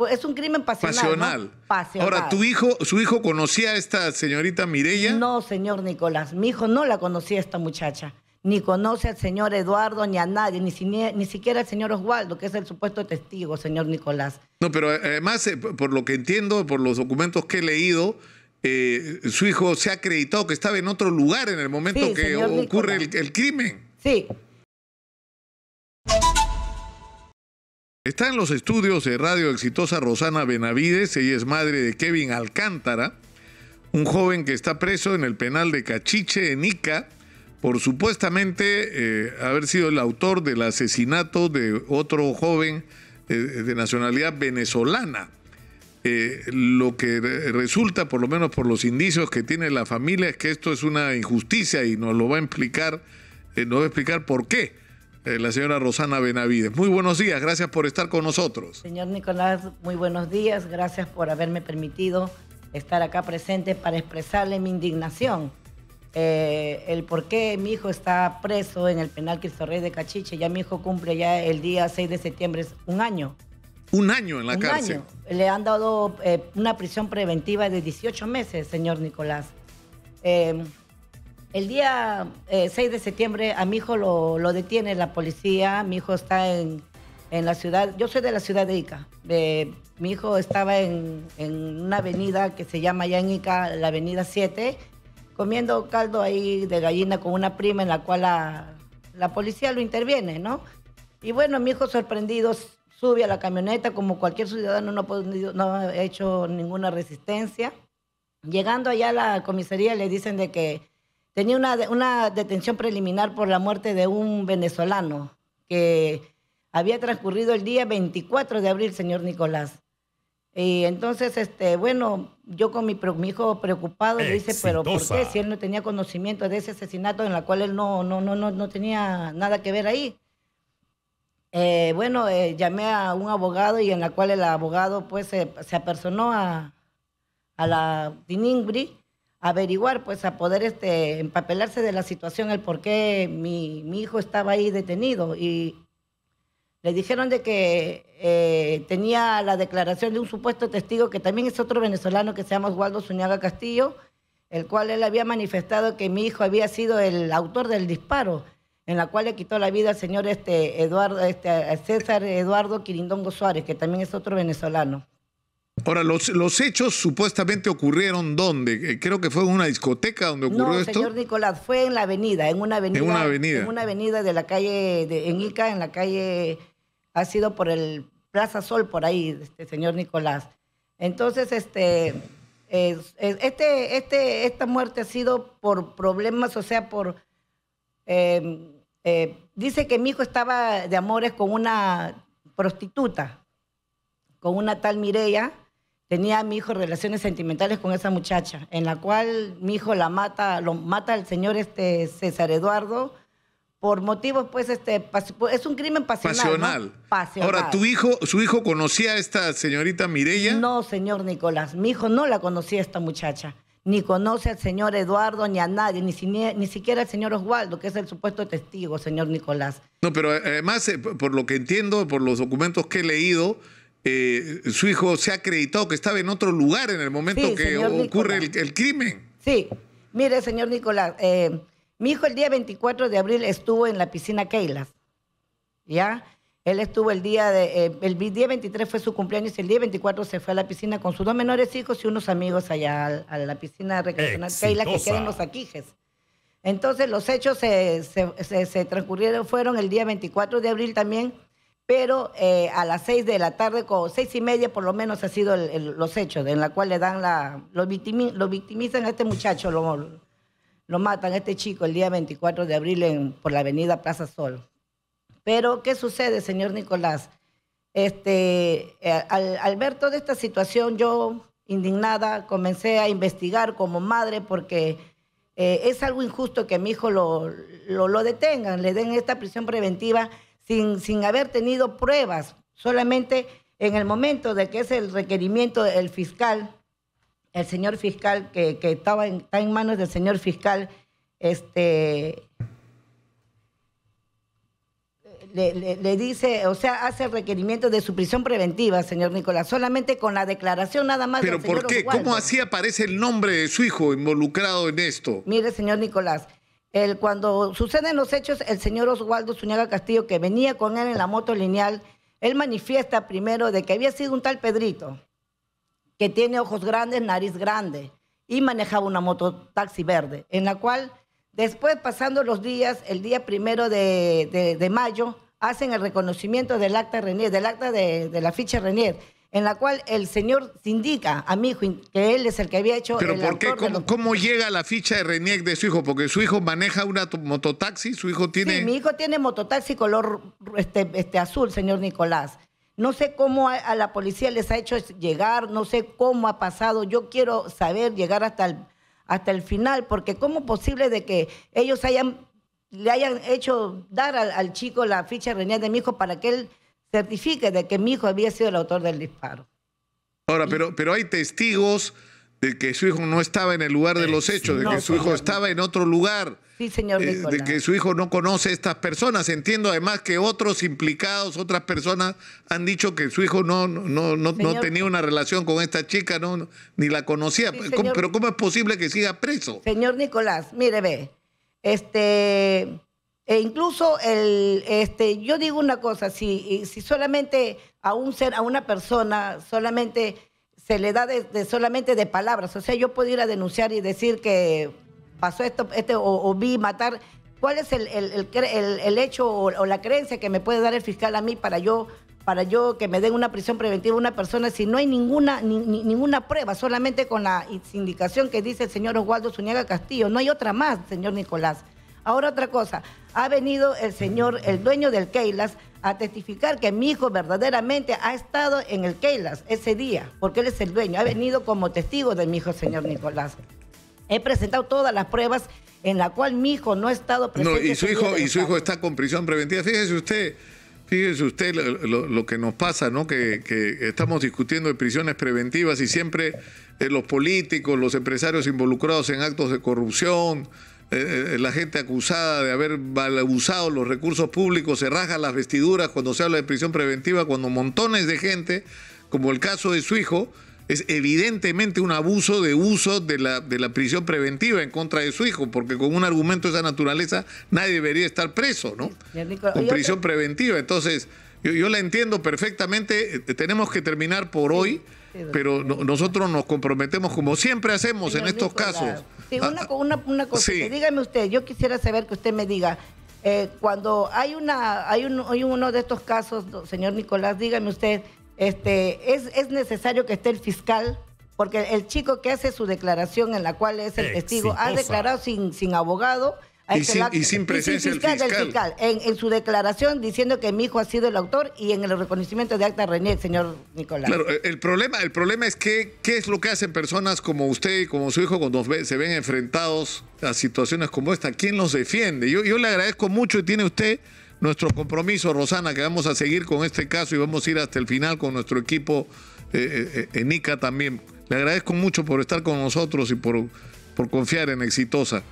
Pues, es un crimen pasional. Pasional. Ahora, ¿tu hijo, ¿su hijo conocía a esta señorita Mirella? No, señor Nicolás. Mi hijo no la conocía a esta muchacha. Ni conoce al señor Eduardo ni a nadie, ni, ni, siquiera al señor Oswaldo, que es el supuesto testigo, señor Nicolás. No, pero eh, además, eh, por lo que entiendo, por los documentos que he leído, eh, su hijo se ha acreditado que estaba en otro lugar en el momento que ocurre el, crimen. Sí, Está en los estudios de Radio Exitosa Rosana Benavides, ella es madre de Kevin Alcántara, un joven que está preso en el penal de Cachiche, en Ica, por supuestamente eh, haber sido el autor del asesinato de otro joven eh, de nacionalidad venezolana. Eh, lo que resulta, por lo menos por los indicios que tiene la familia, es que esto es una injusticia y nos lo va a explicar, nos va a explicar por qué. Eh, la señora Rosana Benavides. Muy buenos días, gracias por estar con nosotros. Señor Nicolás, muy buenos días, gracias por haberme permitido estar acá presente para expresarle mi indignación. Eh, el por qué mi hijo está preso en el penal Cristo Rey de Cachiche, ya mi hijo cumple ya el día 6 de septiembre, es un año. Un año en la cárcel. Le han dado eh, una prisión preventiva de 18 meses, señor Nicolás. El día 6 eh, de septiembre a mi hijo lo, detiene la policía, mi hijo está en, la ciudad, yo soy de la ciudad de Ica, mi hijo estaba en, una avenida que se llama allá en Ica, la avenida 7, comiendo caldo ahí de gallina con una prima en la cual la, policía lo interviene, ¿no? Y bueno, mi hijo sorprendido sube a la camioneta, como cualquier ciudadano no ha hecho ninguna resistencia. Llegando allá a la comisaría le dicen de que Tenía una, una detención preliminar por la muerte de un venezolano que había transcurrido el día 24 de abril, señor Nicolás. Y entonces, este, bueno, yo con mi, hijo preocupado le dice, pero ¿por qué? Si él no tenía conocimiento de ese asesinato en la cual él no, no, no, no, tenía nada que ver ahí. Eh, bueno, eh, llamé a un abogado y en la cual el abogado pues se, apersonó a, a la Diningri averiguar, pues a poder este, empapelarse de la situación, el por qué mi, hijo estaba ahí detenido. Y le dijeron de que eh, tenía la declaración de un supuesto testigo, que también es otro venezolano que se llama Oswaldo Zuñaga Castillo, el cual él había manifestado que mi hijo había sido el autor del disparo, en la cual le quitó la vida al señor este, Eduardo, este, César Eduardo Quirindongo Suárez, que también es otro venezolano. Ahora, los, hechos supuestamente ocurrieron ¿dónde? Eh, creo que fue en una discoteca donde ocurrió no, señor Nicolás, fue en la avenida, en una avenida. En una avenida. de la calle, en Ica, en la calle, ha sido por el Plaza Sol, por ahí, este señor Nicolás. Entonces, este, este, este, esta muerte ha sido por problemas, o sea, por... Em, eh, dice que mi hijo estaba de amores con una prostituta, con una tal Mireya, tenía mi hijo relaciones sentimentales con esa muchacha, en la cual mi hijo la mata, lo mata al señor este César Eduardo por motivos pues este es un crimen pasional. Ahora, tu hijo, su hijo conocía a esta señorita Mirella? No, señor Nicolás, mi hijo no la conocía a esta muchacha. Ni conoce al señor Eduardo ni a nadie, ni, ni, ni siquiera al señor Oswaldo, que es el supuesto testigo, señor Nicolás. No, pero eh, además, eh, por lo que entiendo, por los documentos que he leído, eh, su hijo se ha acreditado que estaba en otro lugar en el momento que ocurre el, crimen. Sí, mire, señor Nicolás, eh, mi hijo el día 24 de abril estuvo en la piscina Keilas, ¿ya? Él estuvo el día de, eh, el día 23 fue su cumpleaños y el día 24 se fue a la piscina con sus dos menores hijos y unos amigos allá a, la piscina recreacional Keila que queda en los Aquijes. Entonces los hechos se, se transcurrieron, fueron el día 24 de abril también pero eh, a las seis de la tarde, o seis y media por lo menos ha sido los hechos, en la cual le dan la... Lo, victimizan a este muchacho, lo, matan a este chico el día 24 de abril en, por la avenida Plaza Sol. Pero, ¿qué sucede, señor Nicolás? Este, eh, al, ver toda esta situación, yo indignada, comencé a investigar como madre porque eh, es algo injusto que a mi hijo lo, lo, lo, detengan, le den esta prisión preventiva sin, haber tenido pruebas, solamente en el momento de que es el requerimiento del fiscal, el señor fiscal que, estaba está en manos del señor fiscal, este, le, dice, o sea, hace requerimiento de su prisión preventiva, señor Nicolás, solamente con la declaración nada más. Pero ¿por qué? ¿Cómo así aparece el nombre de su hijo involucrado en esto? Mire, señor Nicolás, el, cuando suceden los hechos, el señor Oswaldo Zúñiga Castillo, que venía con él en la moto lineal, él manifiesta primero de que había sido un tal Pedrito, que tiene ojos grandes, nariz grande, y manejaba una moto taxi verde, en la cual después, pasando los días, el día primero de, mayo, hacen el reconocimiento del acta Renier, del acta de, de la ficha Renier en la cual el señor indica a mi hijo que él es el que había hecho. Pero ¿por qué? ¿Cómo, llega la ficha de RENIEC de su hijo? Porque su hijo maneja una mototaxi, su hijo tiene. mi hijo tiene mototaxi color este, este azul, señor Nicolás. No sé cómo a, la policía les ha hecho llegar, no sé cómo ha pasado. Yo quiero saber llegar hasta el, hasta el final, porque cómo es posible de que ellos hayan le hayan hecho dar al, chico la ficha de RENIEC de mi hijo para que él certifique de que mi hijo había sido el autor del disparo. Ahora, pero, pero hay testigos de que su hijo no estaba en el lugar de los eh, hechos, de que su hijo estaba en otro lugar. Sí, señor eh, Nicolás. de que su hijo no conoce a estas personas. Entiendo además que otros implicados, otras personas han dicho que su hijo no, no, no, no tenía una relación con esta chica, no, ni la conocía. pero ¿cómo es posible que siga preso? Señor Nicolás, mire, ve, este, e incluso el, este, yo digo una cosa, si, si solamente a un ser, a una persona, solamente se le da solamente de palabras, o sea, yo puedo ir a denunciar y decir que pasó esto, este, o, vi matar, ¿cuál es el, hecho o, la creencia que me puede dar el fiscal a mí para yo, para yo que me den una prisión preventiva a una persona si no hay ninguna, ninguna prueba, solamente con la indicación que dice el señor Oswaldo Zuniaga Castillo? No hay otra más, señor Nicolás. Ahora otra cosa, ha venido el señor, el dueño del Keilas, a testificar que mi hijo verdaderamente ha estado en el Keilas ese día, porque él es el dueño, ha venido como testigo de mi hijo, señor Nicolás. He presentado todas las pruebas en la cual mi hijo no ha estado presente. No, y su hijo, y su hijo está con prisión preventiva. Fíjese usted, fíjese usted lo, que nos pasa, ¿no? Que, estamos discutiendo de prisiones preventivas y siempre eh, los políticos, los empresarios involucrados en actos de corrupción, eh, eh, la gente acusada de haber abusado los recursos públicos se raja las vestiduras cuando se habla de prisión preventiva, cuando montones de gente, como el caso de su hijo, es evidentemente un abuso de uso de la, de la prisión preventiva en contra de su hijo, porque con un argumento de esa naturaleza nadie debería estar preso, ¿no? Con prisión preventiva. Entonces, yo la entiendo perfectamente. Eh, tenemos que terminar por hoy pero nosotros nos comprometemos como siempre hacemos en estos casos. Sí, ah, una, una cosa, dígame usted, yo quisiera saber que usted me diga, eh, cuando hay, una, hay, un, uno de estos casos, señor Nicolás, dígame usted, este, ¿es, ¿es necesario que esté el fiscal? Porque el chico que hace su declaración en la cual es el testigo ha declarado sin, sin abogado y, sin, presencia del fiscal. en, su declaración diciendo que mi hijo ha sido el autor y en el reconocimiento de acta René, señor Nicolás. Eh, el problema, el problema es que, qué es lo que hacen personas como usted y como su hijo cuando se ven enfrentados a situaciones como esta. ¿Quién los defiende? Yo, le agradezco mucho y tiene usted nuestro compromiso, Rosana, que vamos a seguir con este caso y vamos a ir hasta el final con nuestro equipo eh, eh, en ICA también. Le agradezco mucho por estar con nosotros y por, por confiar en Exitosa.